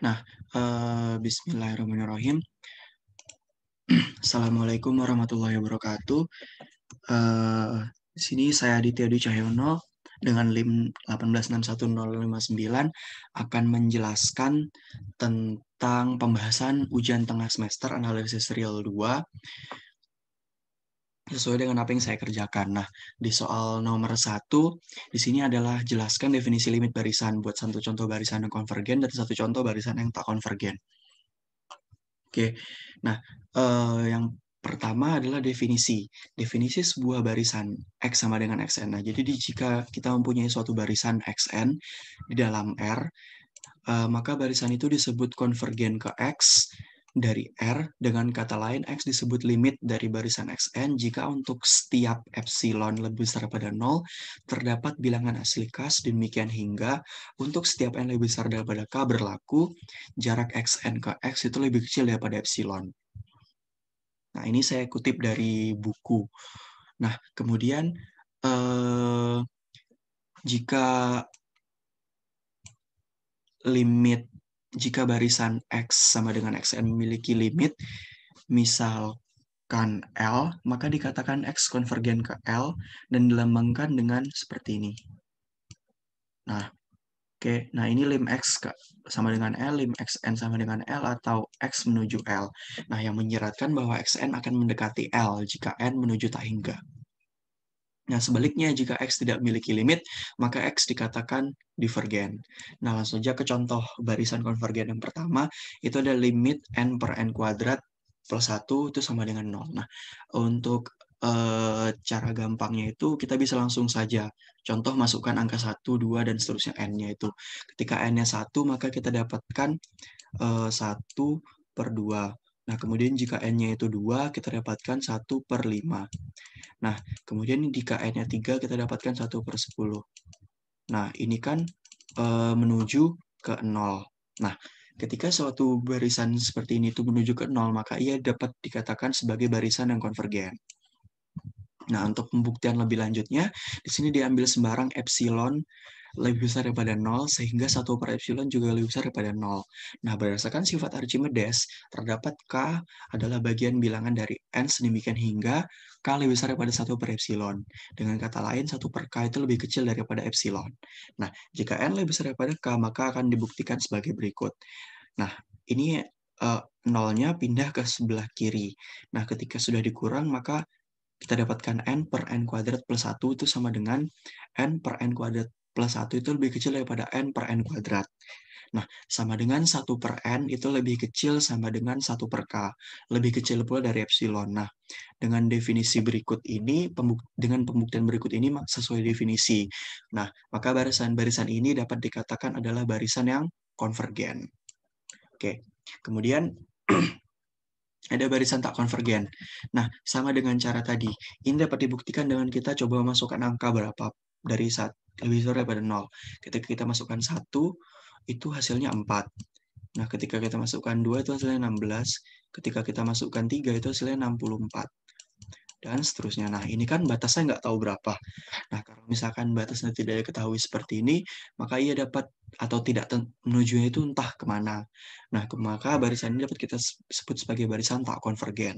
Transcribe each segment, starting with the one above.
Nah, uh, bismillahirrahmanirrahim. Assalamualaikum warahmatullahi wabarakatuh. Uh, di sini saya Aditya Dwi Cahyono dengan LIM 1861059 akan menjelaskan tentang pembahasan ujian tengah semester analisis real 2 sesuai dengan apa yang saya kerjakan. Nah, di soal nomor satu, di sini adalah jelaskan definisi limit barisan buat satu contoh barisan yang konvergen dan satu contoh barisan yang tak konvergen. Oke, nah eh, yang pertama adalah definisi. Definisi sebuah barisan X sama dengan XN. Nah, jadi jika kita mempunyai suatu barisan XN di dalam R, eh, maka barisan itu disebut konvergen ke X dari R. Dengan kata lain, X disebut limit dari barisan Xn jika untuk setiap epsilon lebih besar pada 0, terdapat bilangan asli khas, demikian hingga untuk setiap n lebih besar daripada k berlaku, jarak Xn ke X itu lebih kecil daripada epsilon. Nah, ini saya kutip dari buku. Nah, kemudian eh, jika limit jika barisan X sama dengan Xn memiliki limit, misalkan L, maka dikatakan X konvergen ke L dan dilambangkan dengan seperti ini. Nah, oke. Okay. Nah, ini lim X sama dengan L, lim Xn sama dengan L, atau X menuju L. Nah, yang menyeratkan bahwa Xn akan mendekati L jika N menuju tak hingga. Nah, sebaliknya jika X tidak memiliki limit, maka X dikatakan divergen. Nah, langsung saja ke contoh barisan konvergen yang pertama, itu ada limit n per n kuadrat plus 1 itu sama dengan 0. Nah, untuk eh, cara gampangnya itu kita bisa langsung saja. Contoh masukkan angka 1, 2, dan seterusnya n-nya itu. Ketika n-nya 1, maka kita dapatkan eh, satu 1 per 2 Nah, kemudian jika n-nya itu 2, kita dapatkan 1 per 5. Nah, kemudian jika n-nya 3, kita dapatkan 1 per 10. Nah, ini kan e, menuju ke 0. Nah, ketika suatu barisan seperti ini itu menuju ke 0, maka ia dapat dikatakan sebagai barisan yang konvergen. Nah, untuk pembuktian lebih lanjutnya, di sini diambil sembarang epsilon lebih besar daripada nol sehingga satu per epsilon juga lebih besar daripada nol. Nah, berdasarkan sifat Archimedes, terdapat K adalah bagian bilangan dari N sedemikian hingga K lebih besar daripada satu per epsilon. Dengan kata lain, satu per K itu lebih kecil daripada epsilon. Nah, jika N lebih besar daripada K, maka akan dibuktikan sebagai berikut. Nah, ini uh, nolnya pindah ke sebelah kiri. Nah, ketika sudah dikurang, maka kita dapatkan n per n kuadrat plus 1 itu sama dengan n per n kuadrat plus 1 itu lebih kecil daripada n per n kuadrat. Nah, sama dengan 1 per n itu lebih kecil sama dengan 1 per k. Lebih kecil pula dari epsilon. Nah, dengan definisi berikut ini, pembuk dengan pembuktian berikut ini sesuai definisi. Nah, maka barisan-barisan ini dapat dikatakan adalah barisan yang konvergen. Oke, kemudian ada barisan tak konvergen. Nah, sama dengan cara tadi, ini dapat dibuktikan dengan kita coba masukkan angka berapa dari saat lebih besar daripada 0. Ketika kita masukkan satu, itu hasilnya 4. Nah, ketika kita masukkan 2 itu hasilnya 16, ketika kita masukkan 3 itu hasilnya 64 dan seterusnya. Nah, ini kan batasnya nggak tahu berapa. Nah, kalau misalkan batasnya tidak diketahui seperti ini, maka ia dapat atau tidak menuju itu entah kemana. Nah, maka barisan ini dapat kita sebut sebagai barisan tak konvergen.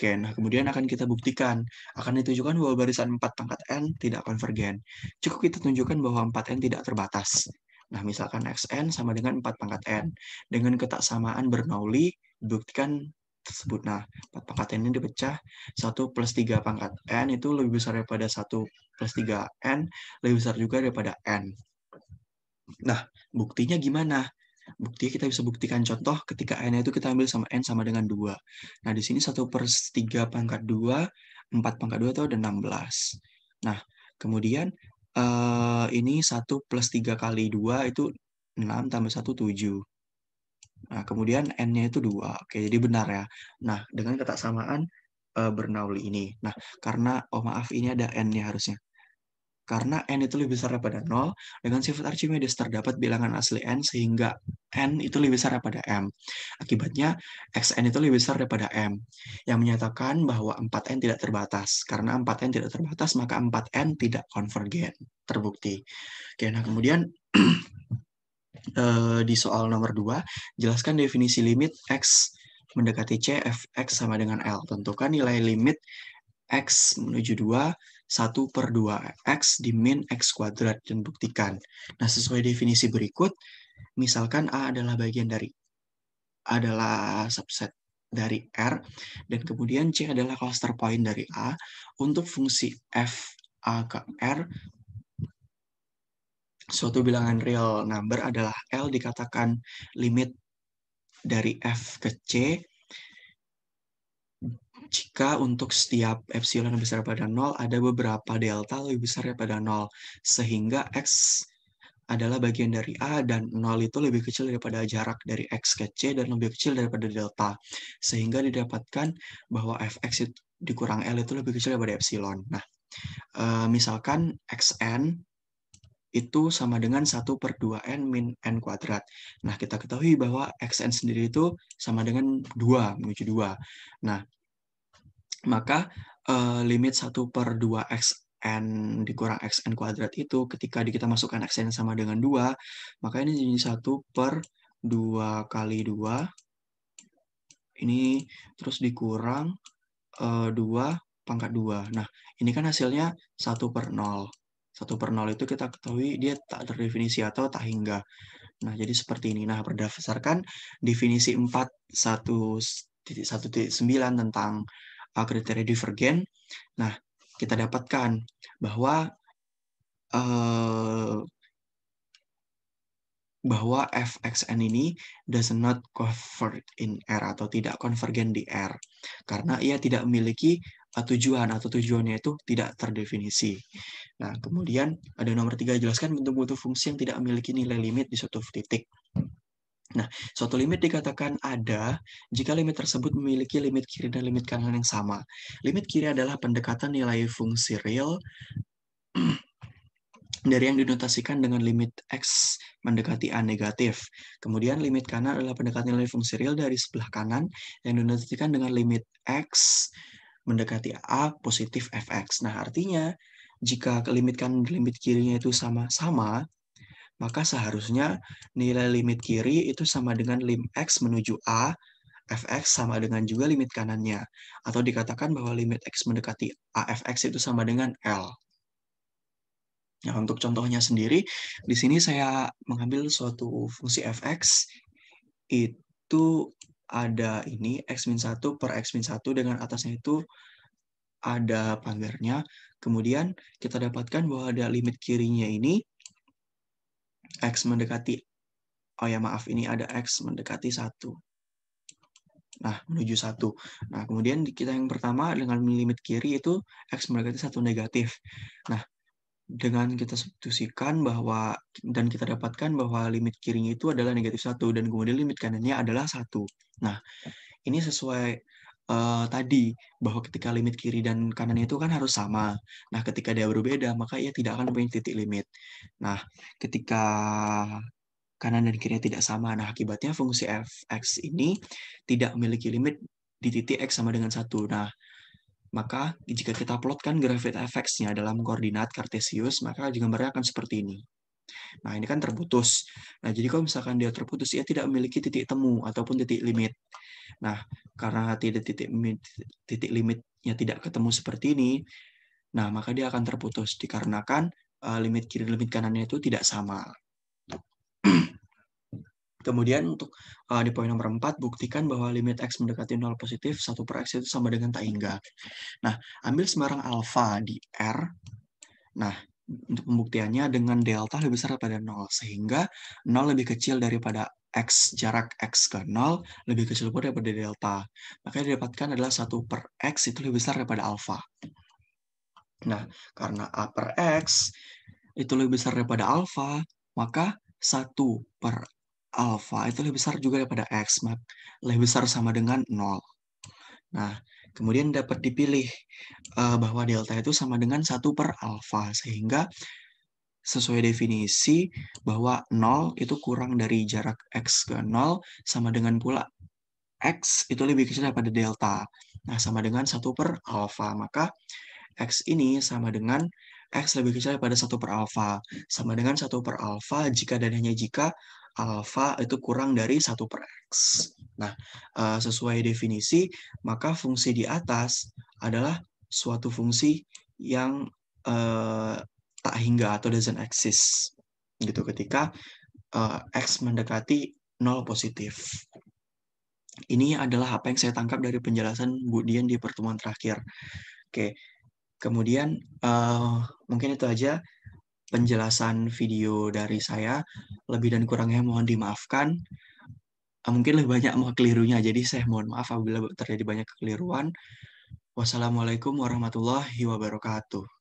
Oke, nah kemudian akan kita buktikan, akan ditunjukkan bahwa barisan 4 pangkat N tidak konvergen. Cukup kita tunjukkan bahwa 4N tidak terbatas. Nah, misalkan Xn sama dengan 4 pangkat N. Dengan ketaksamaan Bernoulli, buktikan tersebut. Nah, 4 pangkat N ini dipecah 1 plus 3 pangkat N itu lebih besar daripada 1 plus 3N, lebih besar juga daripada N. Nah, buktinya gimana? Bukti kita bisa buktikan contoh ketika N itu kita ambil sama N sama dengan 2. Nah, di sini 1 per 3 pangkat 2, 4 pangkat 2 itu ada 16. Nah, kemudian eh, ini 1 plus 3 kali 2 itu 6 tambah 1, 7. Nah, kemudian n-nya itu dua. Oke, jadi benar ya. Nah, dengan ketaksamaan uh, eh, Bernoulli ini. Nah, karena oh maaf ini ada n-nya harusnya. Karena n itu lebih besar daripada 0, dengan sifat Archimedes terdapat bilangan asli n sehingga n itu lebih besar daripada m. Akibatnya xn itu lebih besar daripada m. Yang menyatakan bahwa 4n tidak terbatas. Karena 4n tidak terbatas, maka 4n tidak konvergen. Terbukti. Oke, nah kemudian Eh, di soal nomor 2, jelaskan definisi limit X mendekati C, f x sama dengan L. Tentukan nilai limit X menuju 2, 1 per 2. X di min X kuadrat dan buktikan. Nah, sesuai definisi berikut, misalkan A adalah bagian dari, adalah subset dari R, dan kemudian C adalah cluster point dari A, untuk fungsi F A ke R, suatu bilangan real number adalah L dikatakan limit dari F ke C jika untuk setiap epsilon lebih besar pada 0 ada beberapa delta lebih besar daripada 0 sehingga X adalah bagian dari A dan nol itu lebih kecil daripada jarak dari X ke C dan lebih kecil daripada delta. Sehingga didapatkan bahwa Fx itu, dikurang L itu lebih kecil daripada epsilon. Nah, eh, misalkan Xn itu sama dengan 1 per 2n min n kuadrat. Nah, kita ketahui bahwa xn sendiri itu sama dengan 2, menuju 2. Nah, maka uh, limit 1 per 2 x n dikurang xn kuadrat itu ketika kita masukkan xn sama dengan 2, maka ini jadi 1 per 2 kali 2. Ini terus dikurang eh, 2 pangkat 2. Nah, ini kan hasilnya 1 per 0 satu per nol itu kita ketahui dia tak terdefinisi atau tak hingga. Nah, jadi seperti ini. Nah, berdasarkan definisi 4.1.9 sembilan tentang uh, kriteria divergen, nah, kita dapatkan bahwa uh, bahwa fxn ini does not convert in R atau tidak konvergen di R karena ia tidak memiliki tujuan atau tujuannya itu tidak terdefinisi. Nah, kemudian ada nomor tiga jelaskan bentuk-bentuk fungsi yang tidak memiliki nilai limit di suatu titik. Nah, suatu limit dikatakan ada jika limit tersebut memiliki limit kiri dan limit kanan yang sama. Limit kiri adalah pendekatan nilai fungsi real dari yang dinotasikan dengan limit x mendekati a negatif. Kemudian limit kanan adalah pendekatan nilai fungsi real dari sebelah kanan yang dinotasikan dengan limit x mendekati A positif fx. Nah, artinya jika limit kanan limit kirinya itu sama-sama, maka seharusnya nilai limit kiri itu sama dengan lim x menuju A, fx sama dengan juga limit kanannya. Atau dikatakan bahwa limit x mendekati a fx itu sama dengan L. Nah, untuk contohnya sendiri, di sini saya mengambil suatu fungsi fx, itu ada ini X-1 per X-1 dengan atasnya itu ada pagarnya. Kemudian kita dapatkan bahwa ada limit kirinya ini X mendekati, oh ya maaf, ini ada X mendekati 1. Nah, menuju 1. Nah, kemudian kita yang pertama dengan limit kiri itu X mendekati 1 negatif. Nah, dengan kita substitusikan bahwa dan kita dapatkan bahwa limit kirinya itu adalah negatif satu dan kemudian limit kanannya adalah satu. Nah, ini sesuai uh, tadi bahwa ketika limit kiri dan kanannya itu kan harus sama. Nah, ketika dia berbeda maka ia tidak akan mempunyai titik limit. Nah, ketika kanan dan kirinya tidak sama, nah akibatnya fungsi f(x) ini tidak memiliki limit di titik x sama dengan satu. Nah, maka jika kita plotkan gravity effects-nya dalam koordinat kartesius, maka gambarnya akan seperti ini. Nah, ini kan terputus. Nah, jadi kalau misalkan dia terputus, ia tidak memiliki titik temu ataupun titik limit. Nah, karena tidak titik titik limitnya tidak ketemu seperti ini, nah maka dia akan terputus dikarenakan eh, limit kiri limit kanannya itu tidak sama. Kemudian untuk uh, di poin nomor 4, buktikan bahwa limit X mendekati nol positif, 1 per X itu sama dengan tak hingga. Nah, ambil sembarang alfa di R. Nah, untuk pembuktiannya dengan delta lebih besar daripada nol sehingga nol lebih kecil daripada X, jarak X ke nol lebih kecil daripada delta. Makanya didapatkan adalah 1 per X itu lebih besar daripada alfa. Nah, karena A per X itu lebih besar daripada alfa, maka 1 per Alpha itu lebih besar juga daripada X, mak lebih besar sama dengan 0. Nah, kemudian dapat dipilih uh, bahwa delta itu sama dengan 1 per alpha sehingga sesuai definisi bahwa 0 itu kurang dari jarak X ke 0, sama dengan pula X itu lebih kecil daripada delta. Nah, sama dengan 1 per alpha Maka X ini sama dengan X lebih kecil daripada 1 per alpha, Sama dengan 1 per alpha jika dan hanya jika alfa itu kurang dari 1 per X. Nah, eh, sesuai definisi, maka fungsi di atas adalah suatu fungsi yang uh, tak hingga atau doesn't exist. Gitu, ketika uh, X mendekati nol positif. Ini adalah apa yang saya tangkap dari penjelasan Bu Dian di pertemuan terakhir. Oke, kemudian uh, mungkin itu aja penjelasan video dari saya. Lebih dan kurangnya mohon dimaafkan. Ah, mungkin lebih banyak mau kelirunya, jadi saya mohon maaf apabila terjadi banyak kekeliruan. Wassalamualaikum warahmatullahi wabarakatuh.